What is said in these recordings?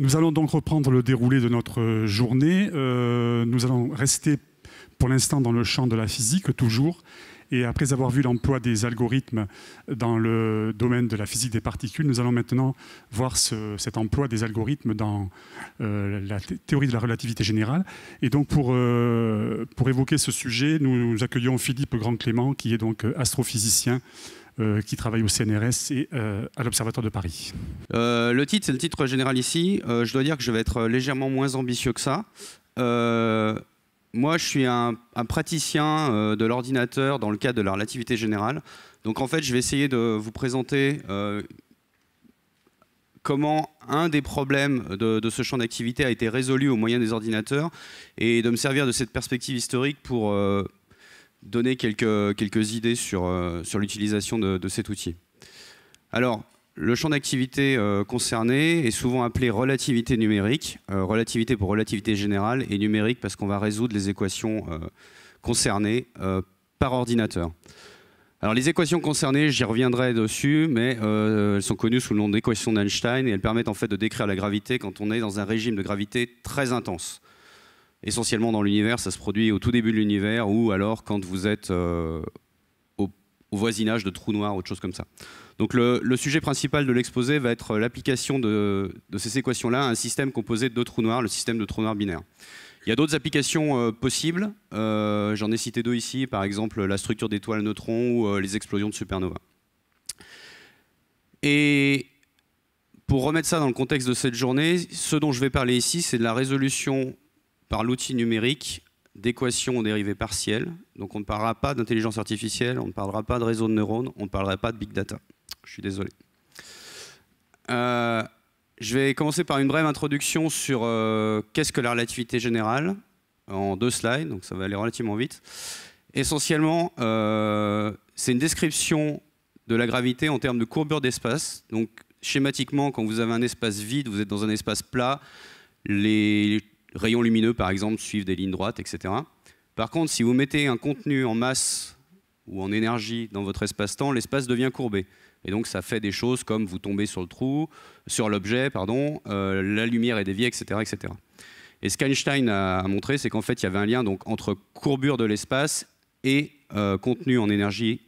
Nous allons donc reprendre le déroulé de notre journée. Euh, nous allons rester pour l'instant dans le champ de la physique toujours. Et après avoir vu l'emploi des algorithmes dans le domaine de la physique des particules, nous allons maintenant voir cet emploi des algorithmes dans euh, la théorie de la relativité générale. Et donc euh, pour, évoquer ce sujet, nous, accueillons Philippe Grand-Clément, qui est donc euh, astrophysicien qui travaille au CNRS et à l'Observatoire de Paris. le titre, c'est le titre général ici. je dois dire que je vais être légèrement moins ambitieux que ça moi, je suis un, praticien euh, de l'ordinateur dans le cadre de la relativité générale. Donc, en fait, je vais essayer de vous présenter euh, comment un des problèmes de, ce champ d'activité a été résolu au moyen des ordinateurs et de me servir de cette perspective historique pour euh, donner quelques, idées sur, l'utilisation de, de, cet outil. Alors, le champ d'activité euh, concerné est souvent appelé relativité numérique, euh, relativité pour relativité générale et numérique parce qu'on va résoudre les équations euh, concernées par ordinateur. Alors les équations concernées, j'y reviendrai dessus, mais elles sont connues sous le nom d'équations d'Einstein et elles permettent en fait de décrire la gravité quand on est dans un régime de gravité très intense. Essentiellement dans l'univers, ça se produit au tout début de l'univers ou alors quand vous êtes au, voisinage de trous noirs ou autre chose comme ça. Donc le, sujet principal de l'exposé va être l'application de, ces équations-là à un système composé de deux trous noirs, le système de trous noirs binaires. Il y a d'autres applications euh, possibles, euh, j'en ai cité deux ici, par exemple la structure d'étoiles neutrons ou euh, les explosions de supernova. Et pour remettre ça dans le contexte de cette journée, ce dont je vais parler ici, c'est de la résolution par l'outil numérique d'équations aux dérivées partielles. Donc on ne parlera pas d'intelligence artificielle, on ne parlera pas de réseau de neurones, on ne parlera pas de big data. Je suis désolé. Euh, je vais commencer par une brève introduction sur euh, qu'est-ce que la relativité générale, en deux slides, donc ça va aller relativement vite. Essentiellement, euh, c'est une description de la gravité en termes de courbure d'espace. Donc schématiquement, quand vous avez un espace vide, vous êtes dans un espace plat, les rayons lumineux, par exemple, suivent des lignes droites, etc. Par contre, si vous mettez un contenu en masse ou en énergie dans votre espace-temps, l'espace devient courbé. Et donc ça fait des choses comme vous tombez sur le trou, sur l'objet, pardon, euh, la lumière est déviée, etc., etc. Et ce qu'Einstein a montré, c'est qu'en fait, il y avait un lien donc, entre courbure de l'espace et euh, contenu en énergie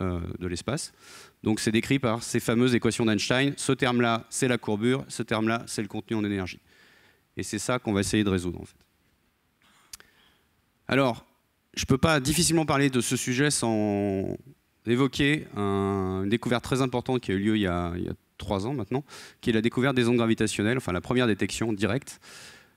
euh, de l'espace. Donc c'est décrit par ces fameuses équations d'Einstein. Ce terme-là, c'est la courbure, ce terme-là, c'est le contenu en énergie. Et c'est ça qu'on va essayer de résoudre, en fait. Alors, je peux pas difficilement parler de ce sujet sans évoquer une découverte très importante qui a eu lieu il y a, trois ans maintenant, qui est la découverte des ondes gravitationnelles, enfin la première détection directe.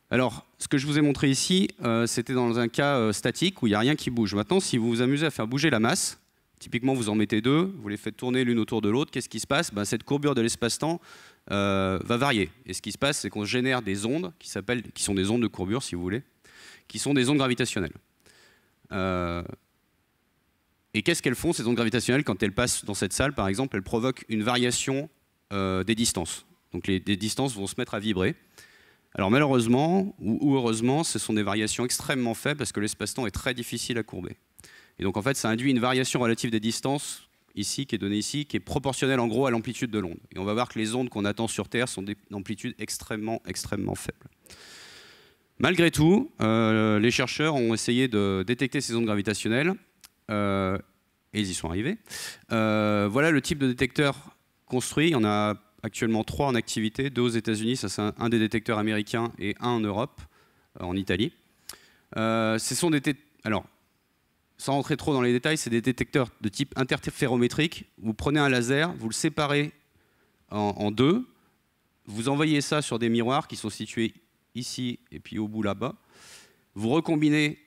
Alors, ce que je vous ai montré ici, euh, c'était dans un cas euh, statique où il n'y a rien qui bouge. Maintenant, si vous vous amusez à faire bouger la masse, typiquement vous en mettez deux, vous les faites tourner l'une autour de l'autre, qu'est-ce qui se passe ben, Cette courbure de l'espace-temps euh, va varier. Et ce qui se passe, c'est qu'on génère des ondes, qui, qui sont des ondes de courbure, si vous voulez, qui sont des ondes gravitationnelles. Et qu'est-ce qu'elles font, ces ondes gravitationnelles, quand elles passent dans cette salle, par exemple Elles provoquent une variation euh, des distances. Donc les, distances vont se mettre à vibrer. Alors malheureusement, ou, heureusement, ce sont des variations extrêmement faibles parce que l'espace-temps est très difficile à courber. Et donc en fait, ça induit une variation relative des distances ici, qui est donnée ici, qui est proportionnelle en gros à l'amplitude de l'onde. Et on va voir que les ondes qu'on attend sur Terre sont d'amplitude extrêmement, extrêmement faible. Malgré tout, euh, les chercheurs ont essayé de détecter ces ondes gravitationnelles euh, et ils y sont arrivés. Euh, voilà le type de détecteur construit. Il y en a actuellement trois en activité, deux aux États-Unis, ça c'est un, des détecteurs américains, et un en Europe, euh, en Italie. ce sont des alors, sans rentrer trop dans les détails, c'est des détecteurs de type interférométrique. Vous prenez un laser, vous le séparez en, en deux, vous envoyez ça sur des miroirs qui sont situés ici et puis au bout là-bas. Vous recombinez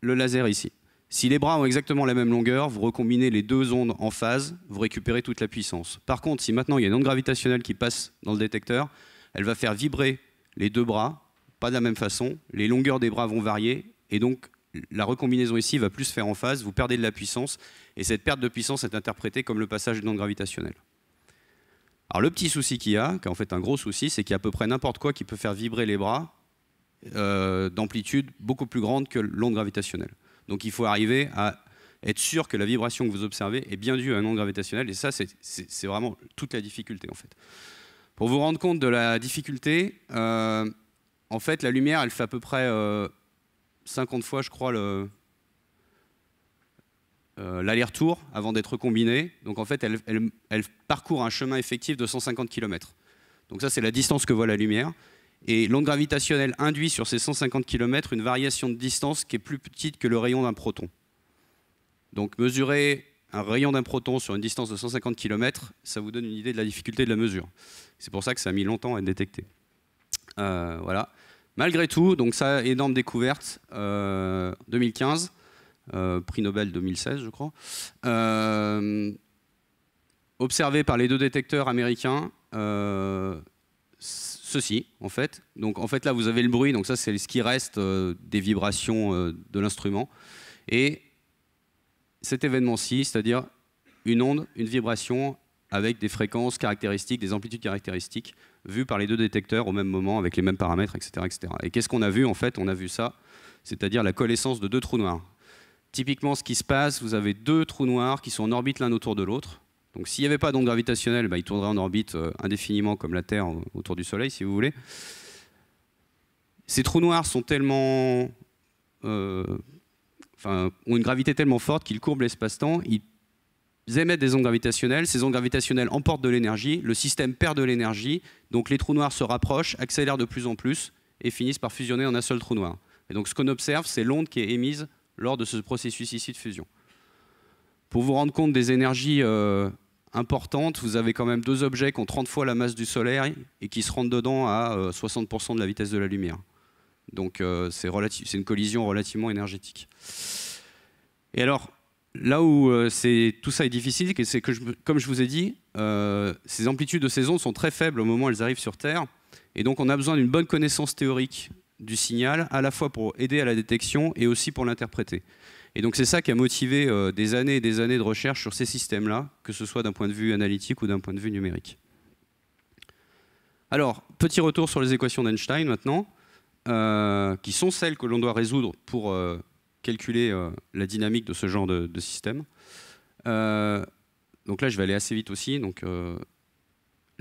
le laser ici. Si les bras ont exactement la même longueur, vous recombinez les deux ondes en phase, vous récupérez toute la puissance. Par contre, si maintenant il y a une onde gravitationnelle qui passe dans le détecteur, elle va faire vibrer les deux bras, pas de la même façon, les longueurs des bras vont varier, et donc la recombinaison ici va plus se faire en phase, vous perdez de la puissance, et cette perte de puissance est interprétée comme le passage d'une onde gravitationnelle. Alors le petit souci qu'il y a, qui est en fait un gros souci, c'est qu'il y a à peu près n'importe quoi qui peut faire vibrer les bras euh, d'amplitude beaucoup plus grande que l'onde gravitationnelle. Donc il faut arriver à être sûr que la vibration que vous observez est bien due à un onde gravitationnel et ça, c'est vraiment toute la difficulté, en fait. Pour vous rendre compte de la difficulté, euh, en fait, la lumière, elle fait à peu près 50 euh, fois, je crois, euh, l'aller-retour avant d'être combinée. Donc, en fait, elle, elle parcourt un chemin effectif de 150 km. Donc ça, c'est la distance que voit la lumière. Et l'onde gravitationnelle induit sur ces 150 km une variation de distance qui est plus petite que le rayon d'un proton. Donc mesurer un rayon d'un proton sur une distance de 150 km, ça vous donne une idée de la difficulté de la mesure. C'est pour ça que ça a mis longtemps à être détecté. Euh, voilà. Malgré tout, donc ça, énorme découverte, 2015, euh, euh, prix Nobel 2016, je crois, observé par les deux détecteurs américains, ceci, en fait. Donc, en fait, là, vous avez le bruit. Donc, ça, c'est ce qui reste euh, des vibrations euh, de l'instrument. Et cet événement-ci, c'est-à-dire une onde, une vibration avec des fréquences caractéristiques, des amplitudes caractéristiques, vues par les deux détecteurs au même moment, avec les mêmes paramètres, etc. etc. Et qu'est-ce qu'on a vu, en fait On a vu ça, c'est-à-dire la coalescence de deux trous noirs. Typiquement, ce qui se passe, vous avez deux trous noirs qui sont en orbite l'un autour de l'autre. Donc s'il n'y avait pas d'onde gravitationnelle, bah, il tournerait en orbite euh, indéfiniment comme la Terre autour du Soleil, si vous voulez. Ces trous noirs sont tellement, euh, ont une gravité tellement forte qu'ils courbent l'espace-temps, ils émettent des ondes gravitationnelles, ces ondes gravitationnelles emportent de l'énergie, le système perd de l'énergie, donc les trous noirs se rapprochent, accélèrent de plus en plus et finissent par fusionner en un seul trou noir. Et donc ce qu'on observe, c'est l'onde qui est émise lors de ce processus ici de fusion. Pour vous rendre compte des énergies euh, importantes, vous avez quand même deux objets qui ont 30 fois la masse du Soleil et qui se rendent dedans à 60% euh, de la vitesse de la lumière. Donc euh, c'est une collision relativement énergétique. Et alors, là où tout ça est difficile, c'est que, comme je vous ai dit, ces amplitudes de saison sont très faibles au moment où elles arrivent sur Terre. Et donc on a besoin d'une bonne connaissance théorique du signal, à la fois pour aider à la détection et aussi pour l'interpréter. Et donc c'est ça qui a motivé euh, des années et des années de recherche sur ces systèmes-là, que ce soit d'un point de vue analytique ou d'un point de vue numérique. Alors, petit retour sur les équations d'Einstein maintenant, euh, qui sont celles que l'on doit résoudre pour euh, calculer la dynamique de ce genre de, de système. donc là, je vais aller assez vite aussi. Donc,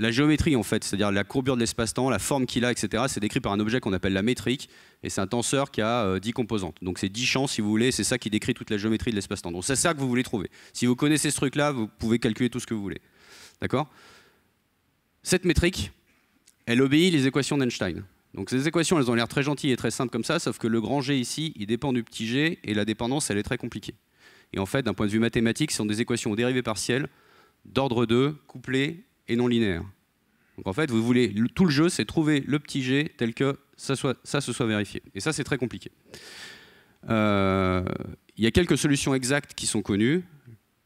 la géométrie, en fait, c'est-à-dire la courbure de l'espace-temps, la forme qu'il a, etc., c'est décrit par un objet qu'on appelle la métrique, et c'est un tenseur qui a 10 euh, composantes. Donc c'est 10 champs, si vous voulez, c'est ça qui décrit toute la géométrie de l'espace-temps. Donc c'est ça que vous voulez trouver. Si vous connaissez ce truc-là, vous pouvez calculer tout ce que vous voulez. D'accord Cette métrique, elle obéit les équations d'Einstein. Donc ces équations, elles ont l'air très gentilles et très simples comme ça, sauf que le grand G ici, il dépend du petit g, et la dépendance, elle est très compliquée. Et en fait, d'un point de vue mathématique, ce sont des équations aux dérivées partielles d'ordre 2, couplées et non linéaire. Donc en fait, vous voulez, tout le jeu, c'est trouver le petit g tel que ça, soit, se soit vérifié. Et ça, c'est très compliqué. Euh, il y a quelques solutions exactes qui sont connues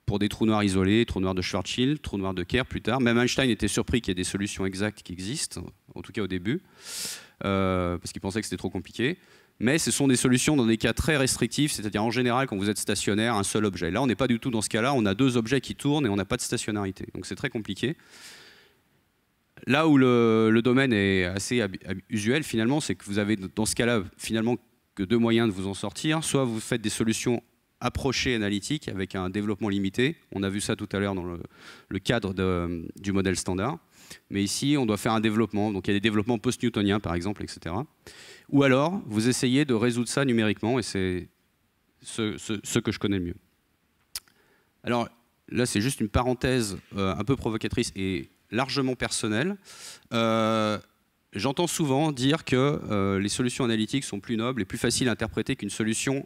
pour des trous noirs isolés, trous noirs de Schwarzschild, trous noirs de Kerr plus tard. Même Einstein était surpris qu'il y ait des solutions exactes qui existent, en tout cas au début, euh, parce qu'il pensait que c'était trop compliqué mais ce sont des solutions dans des cas très restrictifs, c'est-à-dire en général quand vous êtes stationnaire, un seul objet. Là, on n'est pas du tout dans ce cas-là, on a deux objets qui tournent et on n'a pas de stationnarité, donc c'est très compliqué. Là où le, domaine est assez usuel finalement, c'est que vous avez dans ce cas-là finalement que deux moyens de vous en sortir, soit vous faites des solutions approchées analytiques avec un développement limité, on a vu ça tout à l'heure dans le, cadre du modèle standard, mais ici, on doit faire un développement. Donc il y a des développements post-newtoniens, par exemple, etc. Ou alors, vous essayez de résoudre ça numériquement, et c'est ce, que je connais le mieux. Alors là, c'est juste une parenthèse euh, un peu provocatrice et largement personnelle. Euh, j'entends souvent dire que euh, les solutions analytiques sont plus nobles et plus faciles à interpréter qu'une solution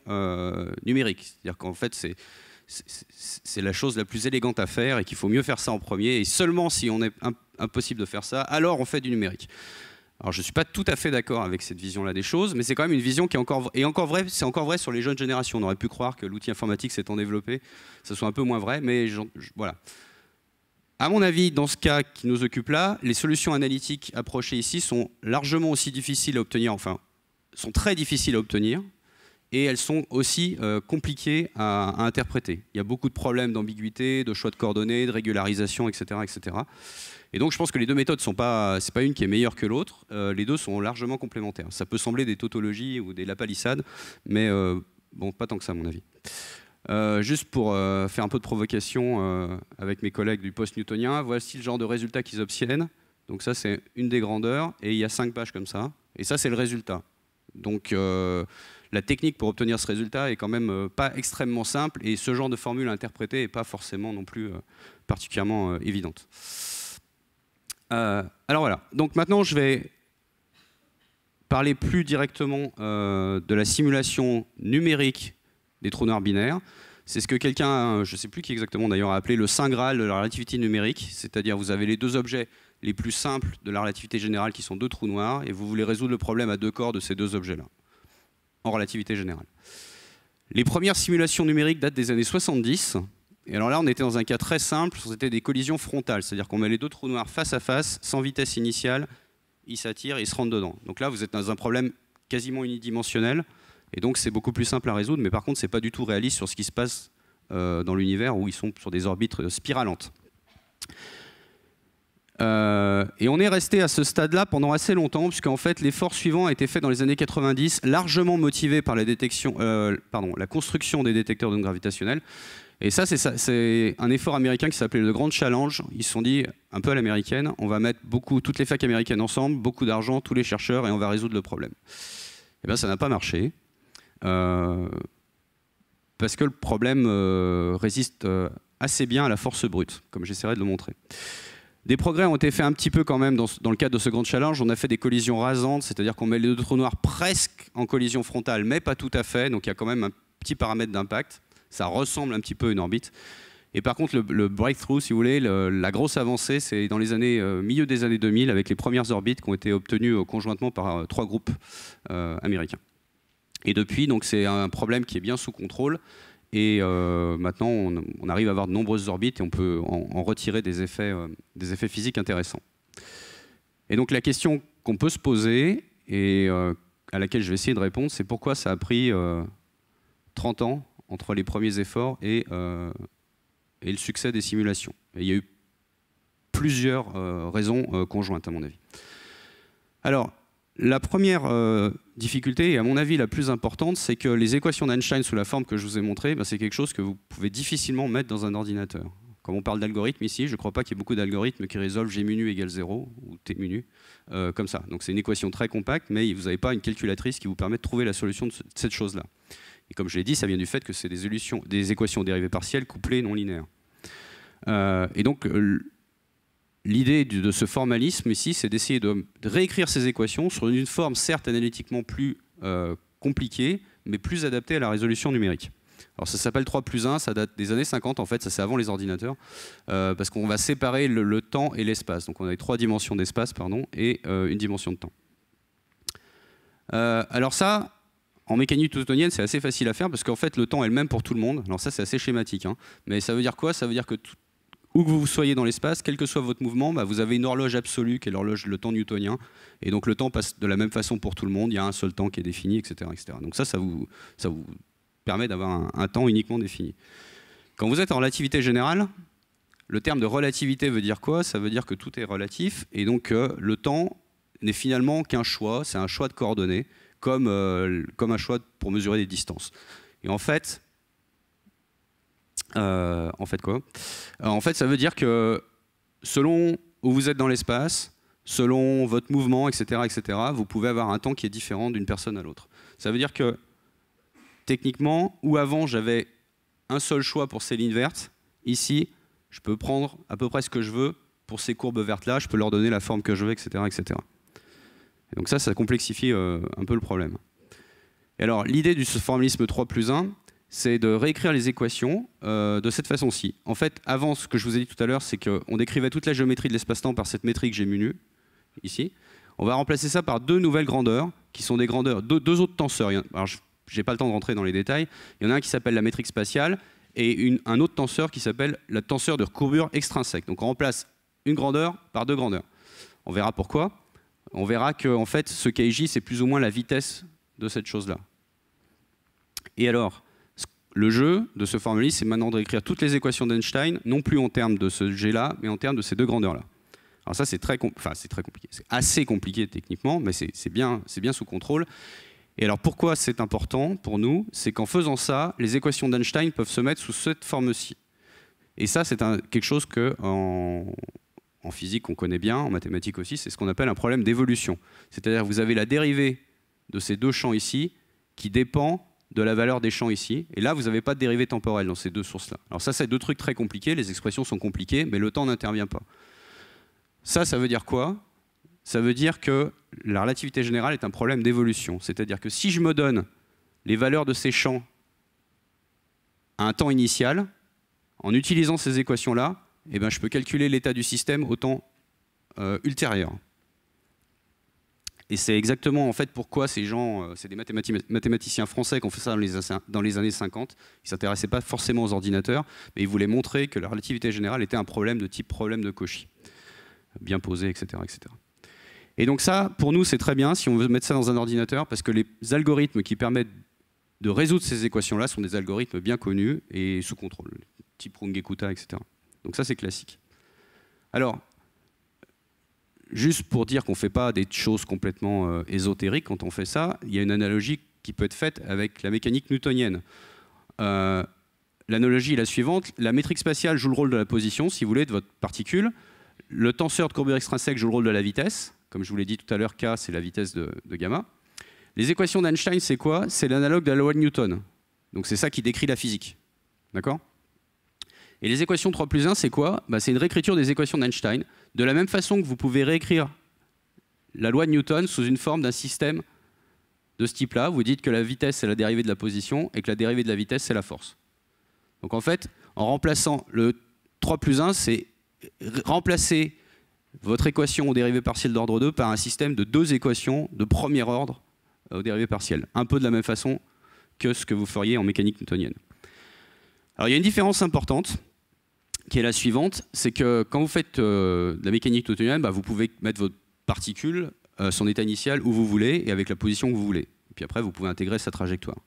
numérique. C'est-à-dire qu'en fait, c'est c'est la chose la plus élégante à faire et qu'il faut mieux faire ça en premier. Et seulement si on est un impossible de faire ça, alors on fait du numérique. Alors je ne suis pas tout à fait d'accord avec cette vision-là des choses, mais c'est quand même une vision qui est encore, et encore vraie, c'est encore vrai sur les jeunes générations. On aurait pu croire que l'outil informatique s'étant développé, ce soit un peu moins vrai, mais voilà. À mon avis, dans ce cas qui nous occupe là, les solutions analytiques approchées ici sont largement aussi difficiles à obtenir, enfin, sont très difficiles à obtenir, et elles sont aussi euh, compliquées à, interpréter. Il y a beaucoup de problèmes d'ambiguïté, de choix de coordonnées, de régularisation, etc., etc. Et donc je pense que les deux méthodes sont pas, c'est pas une qui est meilleure que l'autre. Euh, les deux sont largement complémentaires. Ça peut sembler des tautologies ou des lapalissades, mais euh, bon, pas tant que ça à mon avis. juste pour faire un peu de provocation avec mes collègues du post-newtonien, voici le genre de résultat qu'ils obtiennent. Donc ça c'est une des grandeurs, et il y a cinq pages comme ça. Et ça c'est le résultat. Donc la technique pour obtenir ce résultat est quand même euh, pas extrêmement simple et ce genre de formule interprétée interpréter n'est pas forcément non plus euh, particulièrement euh, évidente. alors voilà, donc maintenant je vais parler plus directement de la simulation numérique des trous noirs binaires. C'est ce que quelqu'un, je ne sais plus qui exactement d'ailleurs, a appelé le Saint Graal de la relativité numérique, c'est-à-dire vous avez les deux objets les plus simples de la relativité générale qui sont deux trous noirs et vous voulez résoudre le problème à deux corps de ces deux objets-là en relativité générale. Les premières simulations numériques datent des années 70. Et alors là, on était dans un cas très simple, c'était des collisions frontales, c'est-à-dire qu'on met les deux trous noirs face à face, sans vitesse initiale, ils s'attirent ils se rentrent dedans. Donc là, vous êtes dans un problème quasiment unidimensionnel, et donc c'est beaucoup plus simple à résoudre, mais par contre, n'est pas du tout réaliste sur ce qui se passe euh, dans l'univers où ils sont sur des orbites euh, spiralantes. Euh, et on est resté à ce stade-là pendant assez longtemps, puisque fait, l'effort suivant a été fait dans les années 90, largement motivé par la, détection, euh, pardon, la construction des détecteurs d'ondes gravitationnelles. Et ça, c'est un effort américain qui s'appelait le Grand Challenge. Ils se sont dit, un peu à l'américaine, on va mettre beaucoup, toutes les facs américaines ensemble, beaucoup d'argent, tous les chercheurs, et on va résoudre le problème. Et eh bien, ça n'a pas marché. Euh, parce que le problème résiste assez bien à la force brute, comme j'essaierai de le montrer. Des progrès ont été faits un petit peu quand même dans, le cadre de ce grand challenge. On a fait des collisions rasantes, c'est-à-dire qu'on met les deux trous noirs presque en collision frontale, mais pas tout à fait. Donc il y a quand même un petit paramètre d'impact. Ça ressemble un petit peu à une orbite. Et par contre, le, breakthrough, si vous voulez, la grosse avancée, c'est dans les années euh, milieu des années 2000, avec les premières orbites qui ont été obtenues euh, conjointement par euh, trois groupes américains. Et depuis, c'est un problème qui est bien sous contrôle. Et euh, maintenant, on, arrive à avoir de nombreuses orbites et on peut en, retirer des effets, euh, des effets physiques intéressants. Et donc la question qu'on peut se poser et euh, à laquelle je vais essayer de répondre, c'est pourquoi ça a pris 30 ans entre les premiers efforts et, et le succès des simulations. il y a eu plusieurs raisons conjointes à mon avis. Alors, la première euh, difficulté, et à mon avis la plus importante, c'est que les équations d'Einstein sous la forme que je vous ai montrée, ben, c'est quelque chose que vous pouvez difficilement mettre dans un ordinateur. Comme on parle d'algorithme ici, je ne crois pas qu'il y ait beaucoup d'algorithmes qui résolvent g minu égale 0 ou t minu, euh, comme ça. Donc c'est une équation très compacte, mais vous n'avez pas une calculatrice qui vous permet de trouver la solution de, cette chose-là. Et comme je l'ai dit, ça vient du fait que c'est des, des, équations dérivées partielles couplées non linéaires. Euh, et donc L'idée de ce formalisme ici, c'est d'essayer de réécrire ces équations sur une forme certes analytiquement plus euh, compliquée, mais plus adaptée à la résolution numérique. Alors ça s'appelle 3 plus 1, ça date des années 50 en fait, ça c'est avant les ordinateurs, euh, parce qu'on va séparer le, temps et l'espace. Donc on a trois dimensions d'espace pardon, et euh, une dimension de temps. alors ça, en mécanique newtonienne, c'est assez facile à faire, parce qu'en fait le temps est le même pour tout le monde. Alors ça c'est assez schématique, hein. mais ça veut dire quoi Ça veut dire que tout, où que vous soyez dans l'espace, quel que soit votre mouvement, bah, vous avez une horloge absolue qui est l'horloge le temps newtonien. Et donc le temps passe de la même façon pour tout le monde, il y a un seul temps qui est défini, etc. Donc ça, ça vous, ça vous permet d'avoir un, temps uniquement défini. Quand vous êtes en relativité générale, le terme de relativité veut dire quoi Ça veut dire que tout est relatif et donc le temps n'est finalement qu'un choix, c'est un choix de coordonnées, comme, euh, comme un choix pour mesurer des distances. Et en fait, euh, en fait quoi euh, En fait, ça veut dire que selon où vous êtes dans l'espace, selon votre mouvement, etc., etc., vous pouvez avoir un temps qui est différent d'une personne à l'autre. Ça veut dire que techniquement, où avant j'avais un seul choix pour ces lignes vertes, ici, je peux prendre à peu près ce que je veux pour ces courbes vertes-là, je peux leur donner la forme que je veux, etc. etc. donc ça, ça complexifie euh, un peu le problème. Et alors, l'idée du formalisme 3 plus 1, c'est de réécrire les équations euh, de cette façon-ci. En fait, avant, ce que je vous ai dit tout à l'heure, c'est qu'on décrivait toute la géométrie de l'espace-temps par cette métrique j'ai mu ici. On va remplacer ça par deux nouvelles grandeurs, qui sont des grandeurs, deux, autres tenseurs. Alors, je n'ai pas le temps de rentrer dans les détails. Il y en a un qui s'appelle la métrique spatiale, et un autre tenseur qui s'appelle la tenseur de courbure extrinsèque. Donc on remplace une grandeur par deux grandeurs. On verra pourquoi. On verra que en fait, ce kij c'est plus ou moins la vitesse de cette chose-là. Et alors, le jeu de ce formalisme, c'est maintenant d'écrire toutes les équations d'Einstein, non plus en termes de ce G-là, mais en termes de ces deux grandeurs-là. Alors ça, c'est très, enfin, très compliqué. C'est assez compliqué techniquement, mais c'est bien, bien sous contrôle. Et alors pourquoi c'est important pour nous C'est qu'en faisant ça, les équations d'Einstein peuvent se mettre sous cette forme-ci. Et ça, c'est quelque chose que, en, en physique, on connaît bien, en mathématiques aussi, c'est ce qu'on appelle un problème d'évolution. C'est-à-dire vous avez la dérivée de ces deux champs ici qui dépend de la valeur des champs ici. Et là, vous n'avez pas de dérivée temporelle dans ces deux sources-là. Alors ça, c'est deux trucs très compliqués, les expressions sont compliquées, mais le temps n'intervient pas. Ça, ça veut dire quoi Ça veut dire que la relativité générale est un problème d'évolution. C'est-à-dire que si je me donne les valeurs de ces champs à un temps initial, en utilisant ces équations-là, eh ben, je peux calculer l'état du système au temps euh, ultérieur. Et c'est exactement en fait pourquoi ces gens, euh, c'est des mathématiciens français qui ont fait ça dans les, dans les années 50. Ils ne s'intéressaient pas forcément aux ordinateurs, mais ils voulaient montrer que la relativité générale était un problème de type problème de Cauchy, bien posé, etc. etc. Et donc ça, pour nous, c'est très bien si on veut mettre ça dans un ordinateur, parce que les algorithmes qui permettent de résoudre ces équations-là sont des algorithmes bien connus et sous contrôle, type Runge-Kutta, etc. Donc ça, c'est classique. Alors, juste pour dire qu'on ne fait pas des choses complètement euh, ésotériques quand on fait ça, il y a une analogie qui peut être faite avec la mécanique newtonienne. Euh, l'analogie est la suivante. La métrique spatiale joue le rôle de la position, si vous voulez, de votre particule. Le tenseur de courbure extrinsèque joue le rôle de la vitesse. Comme je vous l'ai dit tout à l'heure, k, c'est la vitesse de, gamma. Les équations d'Einstein, c'est quoi C'est l'analogue de la loi de Newton. Donc c'est ça qui décrit la physique. D'accord Et les équations 3 plus 1, c'est quoi bah, C'est une réécriture des équations d'Einstein. De la même façon que vous pouvez réécrire la loi de Newton sous une forme d'un système de ce type-là, vous dites que la vitesse, c'est la dérivée de la position, et que la dérivée de la vitesse, c'est la force. Donc en fait, en remplaçant le 3 plus 1, c'est remplacer votre équation aux dérivées partielles d'ordre 2 par un système de deux équations de premier ordre euh, aux dérivées partielles. Un peu de la même façon que ce que vous feriez en mécanique newtonienne. Alors il y a une différence importante, qui est la suivante, c'est que quand vous faites euh, la mécanique newtonienne, bah, vous pouvez mettre votre particule, euh, son état initial, où vous voulez, et avec la position que vous voulez. puis après, vous pouvez intégrer sa trajectoire.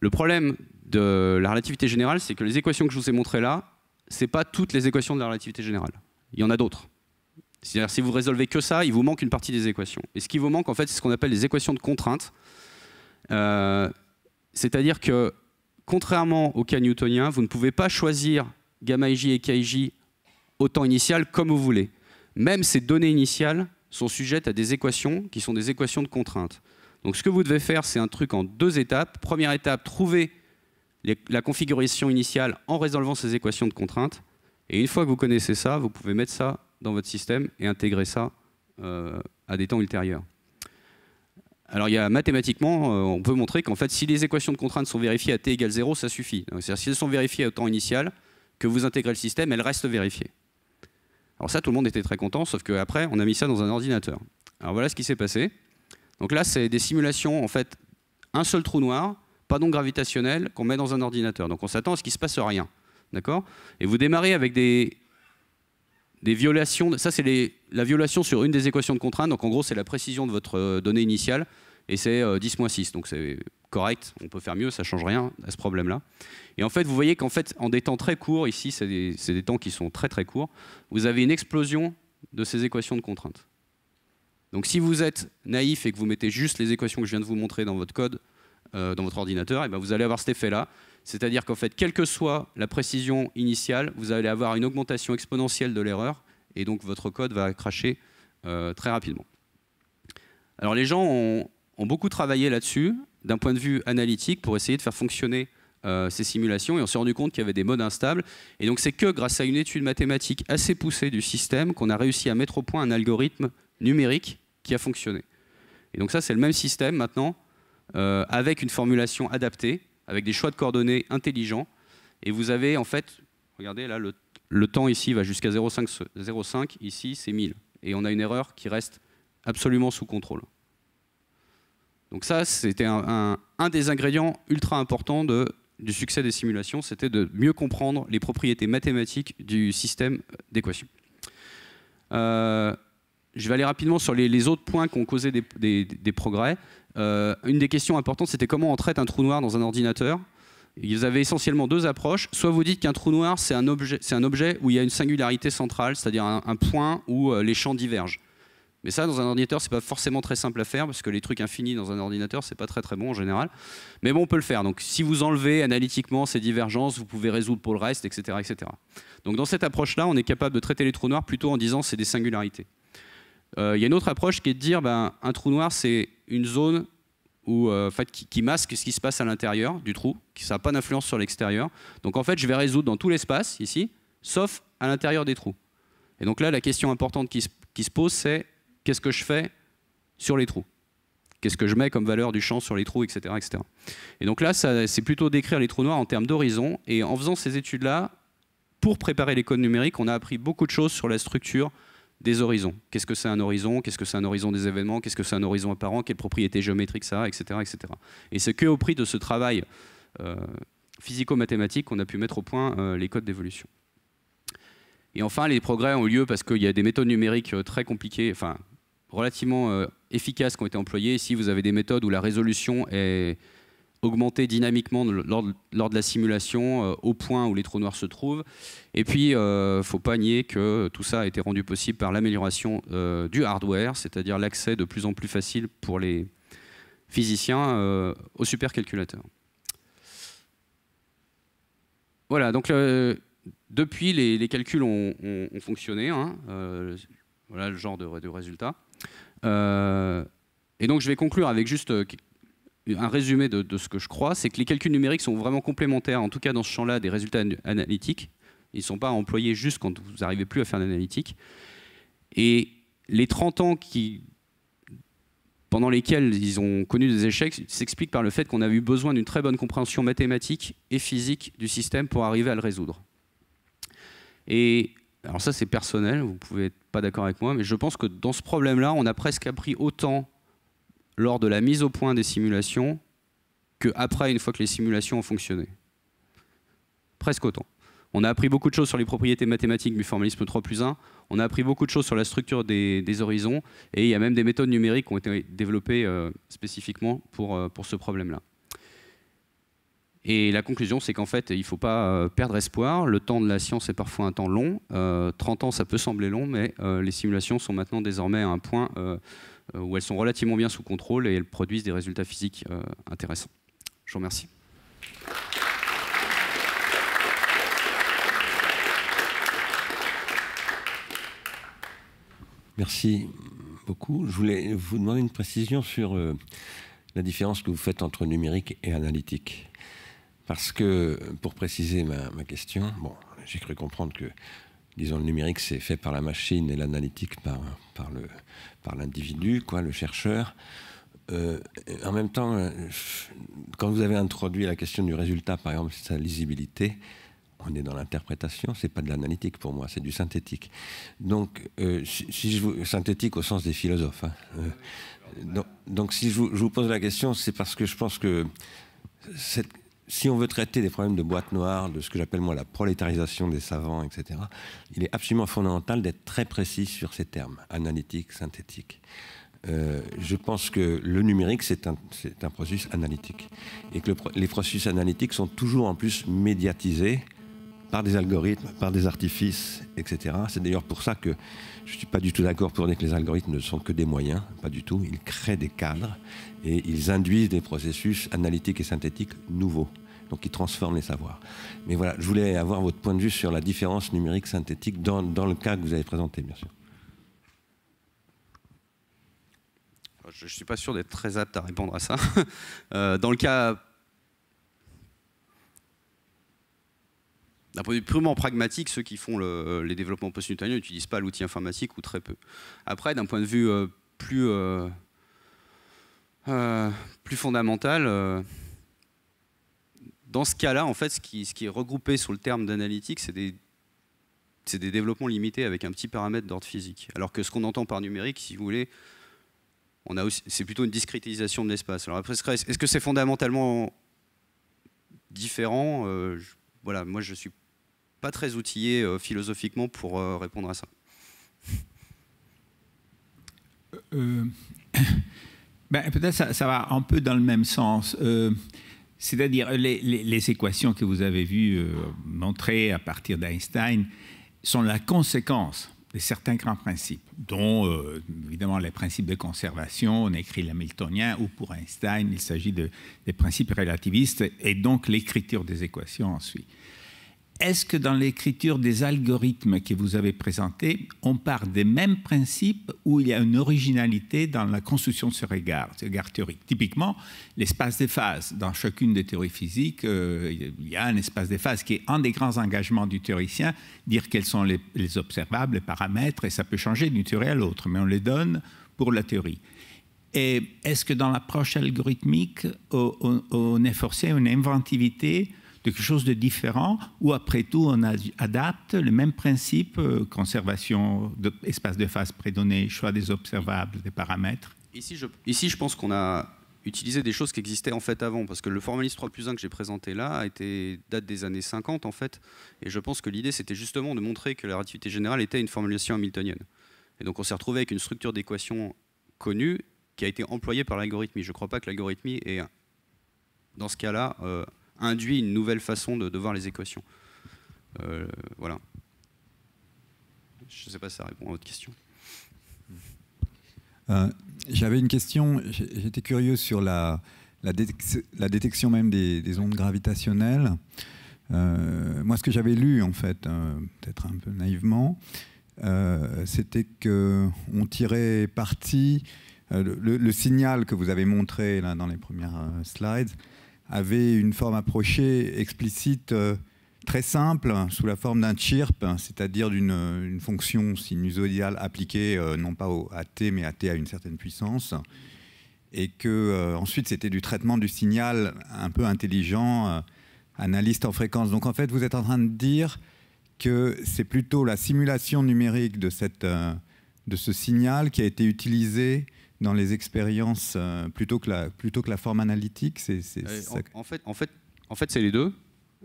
Le problème de la relativité générale, c'est que les équations que je vous ai montrées là, ce pas toutes les équations de la relativité générale. Il y en a d'autres. C'est-à-dire si vous résolvez que ça, il vous manque une partie des équations. Et ce qui vous manque, en fait, c'est ce qu'on appelle les équations de contrainte. Euh, c'est-à-dire que, contrairement au cas newtonien, vous ne pouvez pas choisir gamma ij et kij, au temps initial comme vous voulez. Même ces données initiales sont sujettes à des équations qui sont des équations de contraintes. Donc ce que vous devez faire, c'est un truc en deux étapes. Première étape, trouver la configuration initiale en résolvant ces équations de contraintes. Et une fois que vous connaissez ça, vous pouvez mettre ça dans votre système et intégrer ça euh, à des temps ultérieurs. Alors il y mathématiquement, euh, on peut montrer qu'en fait, si les équations de contraintes sont vérifiées à t égale 0, ça suffit. C'est-à-dire si elles sont vérifiées au temps initial, que vous intégrez le système, elle reste vérifiée. Alors ça, tout le monde était très content, sauf qu'après, on a mis ça dans un ordinateur. Alors voilà ce qui s'est passé. Donc là, c'est des simulations, en fait, un seul trou noir, pas non gravitationnel, qu'on met dans un ordinateur. Donc on s'attend à ce qu'il ne se passe rien. D'accord Et vous démarrez avec des, des violations. ça, c'est la violation sur une des équations de contraintes. Donc en gros, c'est la précision de votre euh, donnée initiale. Et c'est 10-6. Euh, Donc c'est correct, on peut faire mieux, ça ne change rien à ce problème-là. Et en fait, vous voyez qu'en fait, en des temps très courts, ici, c'est des, temps qui sont très très courts, vous avez une explosion de ces équations de contraintes. Donc si vous êtes naïf et que vous mettez juste les équations que je viens de vous montrer dans votre code, euh, dans votre ordinateur, et eh ben, vous allez avoir cet effet-là. C'est-à-dire qu'en fait, quelle que soit la précision initiale, vous allez avoir une augmentation exponentielle de l'erreur, et donc votre code va cracher euh, très rapidement. Alors les gens ont beaucoup travaillé là-dessus d'un point de vue analytique pour essayer de faire fonctionner euh, ces simulations et on s'est rendu compte qu'il y avait des modes instables. Et donc c'est que grâce à une étude mathématique assez poussée du système qu'on a réussi à mettre au point un algorithme numérique qui a fonctionné. Et donc ça c'est le même système maintenant euh, avec une formulation adaptée, avec des choix de coordonnées intelligents. Et vous avez en fait, regardez là, le, temps ici va jusqu'à 0,5, 0,5, ici c'est 1000. Et on a une erreur qui reste absolument sous contrôle. Donc ça, c'était un, des ingrédients ultra importants du succès des simulations, c'était de mieux comprendre les propriétés mathématiques du système d'équation. Euh, je vais aller rapidement sur les, autres points qui ont causé des, progrès. Euh, une des questions importantes, c'était comment on traite un trou noir dans un ordinateur. Ils avaient essentiellement deux approches. Soit vous dites qu'un trou noir, c'est un, objet, où il y a une singularité centrale, c'est-à-dire un, point où euh, les champs divergent. Mais ça, dans un ordinateur, c'est pas forcément très simple à faire, parce que les trucs infinis dans un ordinateur, c'est pas très très bon en général. Mais bon, on peut le faire. Donc si vous enlevez analytiquement ces divergences, vous pouvez résoudre pour le reste, etc. etc. Donc dans cette approche-là, on est capable de traiter les trous noirs plutôt en disant c'est des singularités. Euh, il y a une autre approche qui est de dire ben, un trou noir, c'est une zone où, euh, qui, masque ce qui se passe à l'intérieur du trou, qui n'a pas d'influence sur l'extérieur. Donc en fait, je vais résoudre dans tout l'espace, ici, sauf à l'intérieur des trous. Et donc là, la question importante qui se pose, c'est Qu'est-ce que je fais sur les trous Qu'est-ce que je mets comme valeur du champ sur les trous, etc. etc. Et donc là, c'est plutôt décrire les trous noirs en termes d'horizon. Et en faisant ces études-là, pour préparer les codes numériques, on a appris beaucoup de choses sur la structure des horizons. Qu'est-ce que c'est un horizon Qu'est-ce que c'est un horizon des événements Qu'est-ce que c'est un horizon apparent Quelles propriétés géométriques ça a etc., etc. Et c'est qu'au prix de ce travail euh, physico-mathématique qu'on a pu mettre au point euh, les codes d'évolution. Et enfin, les progrès ont eu lieu parce qu'il y a des méthodes numériques euh, très compliquées, enfin relativement euh, efficaces qui ont été employées. Ici, vous avez des méthodes où la résolution est augmentée dynamiquement lors, de la simulation euh, au point où les trous noirs se trouvent. Et puis, il euh, ne faut pas nier que tout ça a été rendu possible par l'amélioration du hardware, c'est-à-dire l'accès de plus en plus facile pour les physiciens au supercalculateur. Voilà, donc depuis, les, calculs ont, fonctionné. Hein, voilà le genre de résultat. Euh, et donc je vais conclure avec juste euh, un résumé de, ce que je crois, c'est que les calculs numériques sont vraiment complémentaires, en tout cas dans ce champ-là, des résultats analytiques. Ils ne sont pas employés juste quand vous n'arrivez plus à faire l'analytique Et les 30 ans qui, pendant lesquels ils ont connu des échecs s'expliquent par le fait qu'on a eu besoin d'une très bonne compréhension mathématique et physique du système pour arriver à le résoudre. Et alors ça c'est personnel, vous pouvez être pas d'accord avec moi, mais je pense que dans ce problème-là, on a presque appris autant lors de la mise au point des simulations qu'après, une fois que les simulations ont fonctionné. Presque autant. On a appris beaucoup de choses sur les propriétés mathématiques du formalisme 3 plus 1, on a appris beaucoup de choses sur la structure des, horizons, et il y a même des méthodes numériques qui ont été développées euh, spécifiquement pour, euh, pour ce problème-là. Et la conclusion, c'est qu'en fait, il ne faut pas euh, perdre espoir. Le temps de la science est parfois un temps long. 30 euh, ans, ça peut sembler long, mais euh, les simulations sont maintenant désormais à un point où elles sont relativement bien sous contrôle et elles produisent des résultats physiques intéressants. Je vous remercie. Merci beaucoup. Je voulais vous demander une précision sur la différence que vous faites entre numérique et analytique. Parce que, pour préciser ma, question, bon, j'ai cru comprendre que, disons, le numérique, c'est fait par la machine et l'analytique par, par, le, par l'individu, quoi, le chercheur. Euh, en même temps, euh, quand vous avez introduit la question du résultat, par exemple, sa lisibilité, on est dans l'interprétation, c'est pas de l'analytique pour moi, c'est du synthétique. Donc, euh, si, je synthétique au sens des philosophes. Hein, donc, si vous, je vous, pose la question, c'est parce que je pense que cette, si on veut traiter des problèmes de boîte noire, de ce que j'appelle moi la prolétarisation des savants, etc., il est absolument fondamental d'être très précis sur ces termes, analytique, synthétique. Euh, je pense que le numérique, c'est un, processus analytique. Et que les processus analytiques sont toujours en plus médiatisés par des algorithmes, par des artifices, etc. C'est d'ailleurs pour ça que je ne suis pas du tout d'accord pour dire que les algorithmes ne sont que des moyens, pas du tout. Ils créent des cadres et ils induisent des processus analytiques et synthétiques nouveaux. Donc ils transforment les savoirs. Mais voilà, je voulais avoir votre point de vue sur la différence numérique synthétique dans, dans le cas que vous avez présenté, bien sûr. Je ne suis pas sûr d'être très apte à répondre à ça. Euh, dans le cas D'un point de vue purement pragmatique, ceux qui font euh, les développements post-newtoniens n'utilisent pas l'outil informatique ou très peu. Après, d'un point de vue euh, plus, euh, plus fondamental, dans ce cas-là, en fait, ce qui, est regroupé sous le terme d'analytique, c'est des, développements limités avec un petit paramètre d'ordre physique. Alors que ce qu'on entend par numérique, si vous voulez, c'est plutôt une discrétisation de l'espace. Alors après, est-ce que c'est fondamentalement différent Voilà, moi je suis pas très outillé euh, philosophiquement pour euh, répondre à ça. Euh, ben, Peut-être ça, ça, va un peu dans le même sens. C'est-à-dire, les, les, équations que vous avez vues montrer à partir d'Einstein sont la conséquence de certains grands principes, dont évidemment les principes de conservation, on écrit l'hamiltonien, ou pour Einstein, il s'agit de, des principes relativistes, et donc l'écriture des équations ensuite. Est-ce que dans l'écriture des algorithmes que vous avez présentés, on part des mêmes principes ou il y a une originalité dans la construction de ce regard, regard théorique Typiquement, l'espace des phases. Dans chacune des théories physiques, euh, il y a un espace des phases qui est un des grands engagements du théoricien, dire quels sont les, observables, les paramètres, et ça peut changer d'une théorie à l'autre, mais on les donne pour la théorie. Et est-ce que dans l'approche algorithmique, on, on est forcé à une inventivité quelque chose de différent, où après tout on adapte le même principe, euh, conservation d'espace de phase prédonné, choix des observables, des paramètres. Ici je, pense qu'on a utilisé des choses qui existaient en fait avant, parce que le formalisme 3 plus 1 que j'ai présenté là a été, date des années 50 en fait, et je pense que l'idée c'était justement de montrer que la relativité générale était une formulation hamiltonienne. Et donc on s'est retrouvé avec une structure d'équation connue qui a été employée par l'algorithmie. Je ne crois pas que l'algorithmie est, dans ce cas-là, euh, induit une nouvelle façon de, voir les équations. Euh, voilà. Je ne sais pas si ça répond à votre question. Euh, j'avais une question, j'étais curieux sur la, la, détection même des, ondes gravitationnelles. Euh, moi, ce que j'avais lu, en fait, peut-être un peu naïvement, c'était qu'on tirait parti, le, le, signal que vous avez montré là, dans les premières slides, avait une forme approchée explicite euh, très simple, sous la forme d'un chirp, c'est-à-dire d'une euh, fonction sinusoidale appliquée euh, non pas à T, mais à T à une certaine puissance. Et que ensuite, c'était du traitement du signal un peu intelligent, analyste en fréquence. Donc en fait, vous êtes en train de dire que c'est plutôt la simulation numérique de, cette, de ce signal qui a été utilisée dans les expériences euh, plutôt, que la, plutôt que la forme analytique c'est, euh, en, fait, en fait, en fait c'est les deux.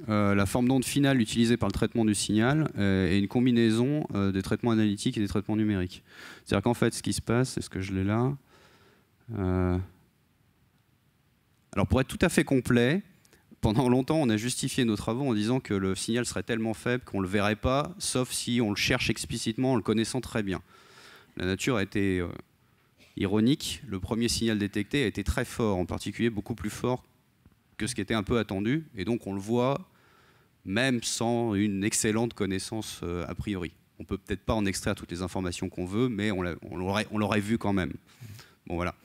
Euh, la forme d'onde finale utilisée par le traitement du signal est une combinaison des traitements analytiques et des traitements numériques. C'est-à-dire qu'en fait, ce qui se passe, est-ce que je l'ai là Alors, pour être tout à fait complet, pendant longtemps, on a justifié nos travaux en disant que le signal serait tellement faible qu'on ne le verrait pas, sauf si on le cherche explicitement en le connaissant très bien. La nature a été ironique, le premier signal détecté a été très fort, en particulier beaucoup plus fort que ce qui était un peu attendu. Et donc on le voit même sans une excellente connaissance euh, a priori. On peut peut-être pas en extraire toutes les informations qu'on veut, mais on l'aurait vu quand même. Bon voilà.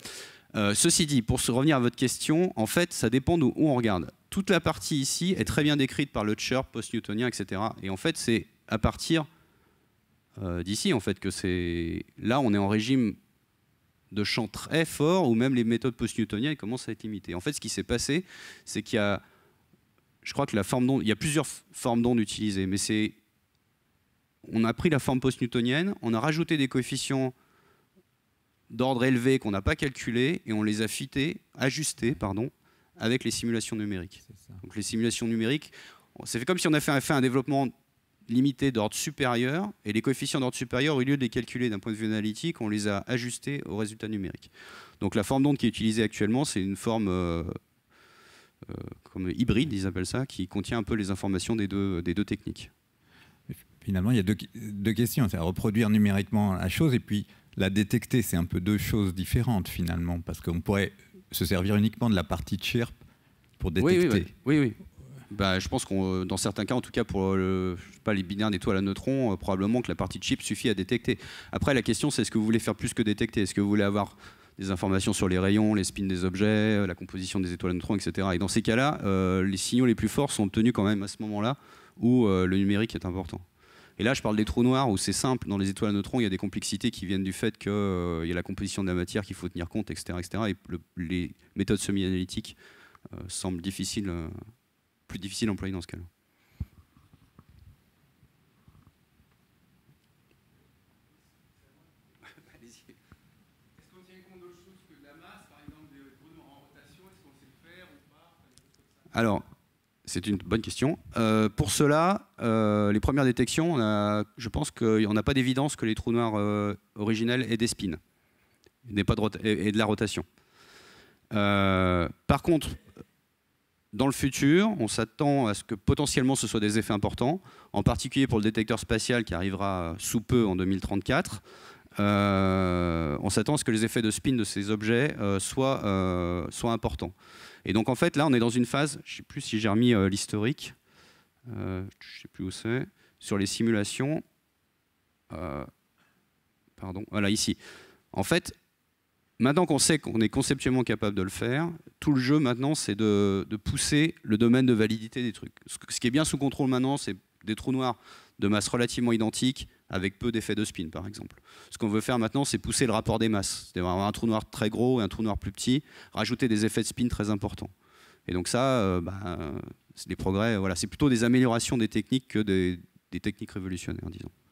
Euh, ceci dit, pour se revenir à votre question, en fait, ça dépend d'où on regarde. Toute la partie ici est très bien décrite par le chirp post-newtonien, etc. Et en fait, c'est à partir euh, d'ici, en fait, que c'est là, on est en régime de champs très forts, ou même les méthodes post-newtoniennes commencent à être limitées. En fait, ce qui s'est passé, c'est qu'il y a, je crois que la forme d'onde, il y a plusieurs formes d'ondes utilisées, mais c'est, on a pris la forme post-newtonienne, on a rajouté des coefficients d'ordre élevé qu'on n'a pas calculés, et on les a fités, ajustés, pardon, avec les simulations numériques. Donc les simulations numériques, c'est comme si on avait fait un développement limité d'ordre supérieur, et les coefficients d'ordre supérieur, au lieu de les calculer d'un point de vue analytique, on les a ajustés aux résultats numériques. Donc la forme d'onde qui est utilisée actuellement, c'est une forme euh, euh, comme hybride, ils appellent ça, qui contient un peu les informations des deux, des deux techniques. Finalement, il y a deux, questions, c'est à reproduire numériquement la chose, et puis la détecter, c'est un peu deux choses différentes finalement, parce qu'on pourrait se servir uniquement de la partie de Chirp pour détecter. oui. oui, oui. Bah, je pense qu'on, euh, dans certains cas, en tout cas pour euh, pas, les binaires d'étoiles à neutrons, euh, probablement que la partie chip suffit à détecter. Après, la question, c'est est-ce que vous voulez faire plus que détecter Est-ce que vous voulez avoir des informations sur les rayons, les spins des objets, la composition des étoiles à neutrons, etc. Et dans ces cas-là, les signaux les plus forts sont obtenus quand même à ce moment-là où le numérique est important. Et là, je parle des trous noirs où c'est simple. Dans les étoiles à neutrons, il y a des complexités qui viennent du fait qu'il y a la composition de la matière qu'il faut tenir compte, etc. et les méthodes semi-analytiques semblent difficiles plus difficile à employer dans ce cas-là. Alors, c'est une bonne question. Euh, pour cela, euh, les premières détections, a, je pense qu'on n'a pas d'évidence que les trous noirs euh, originels aient des spins et, pas de et, de la rotation. par contre, dans le futur, on s'attend à ce que potentiellement ce soit des effets importants, en particulier pour le détecteur spatial qui arrivera sous peu en 2034. Euh, on s'attend à ce que les effets de spin de ces objets euh, soient, euh, soient, importants. Et donc en fait là on est dans une phase, je ne sais plus si j'ai remis l'historique, je ne sais plus où c'est, sur les simulations. pardon, voilà ici. En fait, maintenant qu'on sait qu'on est conceptuellement capable de le faire, tout le jeu maintenant, c'est de, pousser le domaine de validité des trucs. Ce, qui est bien sous contrôle maintenant, c'est des trous noirs de masse relativement identiques avec peu d'effets de spin, par exemple. Ce qu'on veut faire maintenant, c'est pousser le rapport des masses. C'est-à-dire avoir un trou noir très gros et un trou noir plus petit, rajouter des effets de spin très importants. Et donc ça, euh, bah, c'est des progrès. Voilà, c'est plutôt des améliorations des techniques que des techniques révolutionnaires, disons.